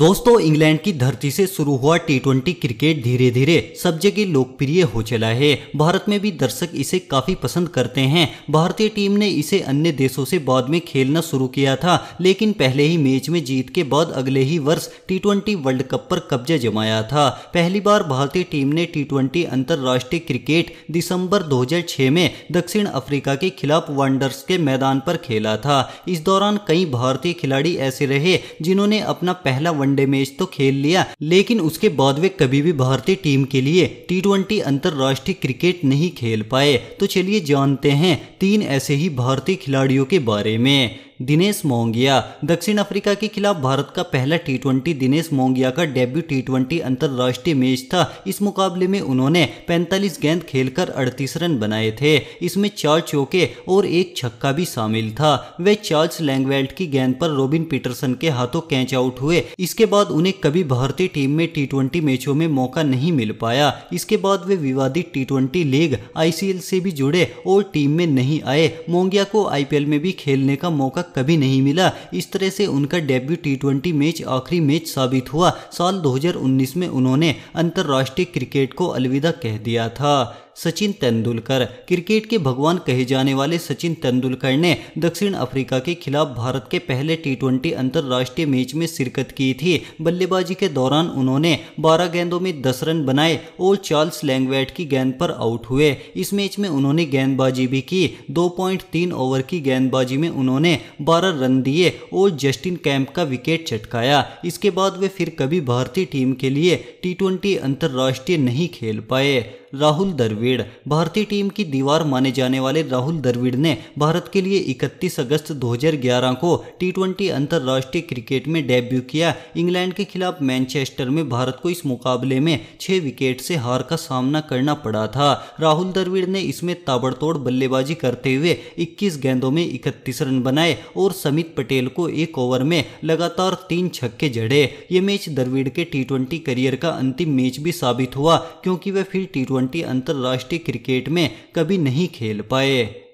दोस्तों इंग्लैंड की धरती से शुरू हुआ टी ट्वेंटी क्रिकेट धीरे धीरे सब जगह लोकप्रिय हो चला है भारत में भी दर्शक इसे काफी पसंद करते हैं भारतीय टीम ने इसे अन्य देशों से बाद में खेलना शुरू किया था लेकिन पहले ही मैच में जीत के बाद अगले ही वर्ष टी ट्वेंटी वर्ल्ड कप पर कब्जा जमाया था पहली बार भारतीय टीम ने टी ट्वेंटी अंतर्राष्ट्रीय क्रिकेट दिसंबर दो में दक्षिण अफ्रीका के खिलाफ वनडर्स के मैदान पर खेला था इस दौरान कई भारतीय खिलाड़ी ऐसे रहे जिन्होंने अपना पहला वनडे मैच तो खेल लिया लेकिन उसके बाद वे कभी भी भारतीय टीम के लिए टी ट्वेंटी अंतर्राष्ट्रीय क्रिकेट नहीं खेल पाए तो चलिए जानते हैं तीन ऐसे ही भारतीय खिलाड़ियों के बारे में दिनेश मोंगिया दक्षिण अफ्रीका के खिलाफ भारत का पहला टी ट्वेंटी दिनेश मोंगिया का डेब्यू टी ट्वेंटी अंतर्राष्ट्रीय मैच था इस मुकाबले में उन्होंने 45 गेंद खेलकर 38 रन बनाए थे इसमें चार चौके और एक छक्का भी शामिल था वे चार्ल्स लैंगवेल्ट की गेंद पर रोबिन पीटरसन के हाथों कैच आउट हुए इसके बाद उन्हें कभी भारतीय टीम में टी ट्वेंटी मैचों में मौका नहीं मिल पाया इसके बाद वे विवादित टी ट्वेंटी लीग आईसीएल से भी जुड़े और टीम में नहीं आए मोंगिया को आईपीएल में भी खेलने का मौका कभी नहीं मिला इस तरह से उनका डेब्यू टी ट्वेंटी मैच आखिरी मैच साबित हुआ साल 2019 में उन्होंने अंतर्राष्ट्रीय क्रिकेट को अलविदा कह दिया था सचिन तेंदुलकर क्रिकेट के भगवान कहे जाने वाले सचिन तेंदुलकर ने दक्षिण अफ्रीका के खिलाफ भारत के पहले टी ट्वेंटी अंतर्राष्ट्रीय मैच में शिरकत की थी बल्लेबाजी के दौरान उन्होंने 12 गेंदों में 10 रन बनाए और चार्ल्स लैंगवेट की गेंद पर आउट हुए इस मैच में उन्होंने गेंदबाजी भी की 2.3 ओवर की गेंदबाजी में उन्होंने 12 रन दिए और जस्टिन कैंप का विकेट चटकाया इसके बाद वे फिर कभी भारतीय टीम के लिए टी अंतर्राष्ट्रीय नहीं खेल पाए राहुल द्रविड़ भारतीय टीम की दीवार माने जाने वाले राहुल द्रविड़ ने भारत के लिए 31 अगस्त 2011 को टी ट्वेंटी अंतर्राष्ट्रीय क्रिकेट में डेब्यू किया इंग्लैंड के खिलाफ मैनचेस्टर में भारत को इस मुकाबले में छह विकेट से हार का सामना करना पड़ा था राहुल द्रविड़ ने इसमें ताबड़तोड़ बल्लेबाजी करते हुए इक्कीस गेंदों में इकतीस रन बनाए और समित पटेल को एक ओवर में लगातार तीन छक्के जड़े ये मैच द्रविड़ के टी करियर का अंतिम मैच भी साबित हुआ क्योंकि वह फिर टी ट्वेंटी अंतर्राष्ट्रीय क्रिकेट में कभी नहीं खेल पाए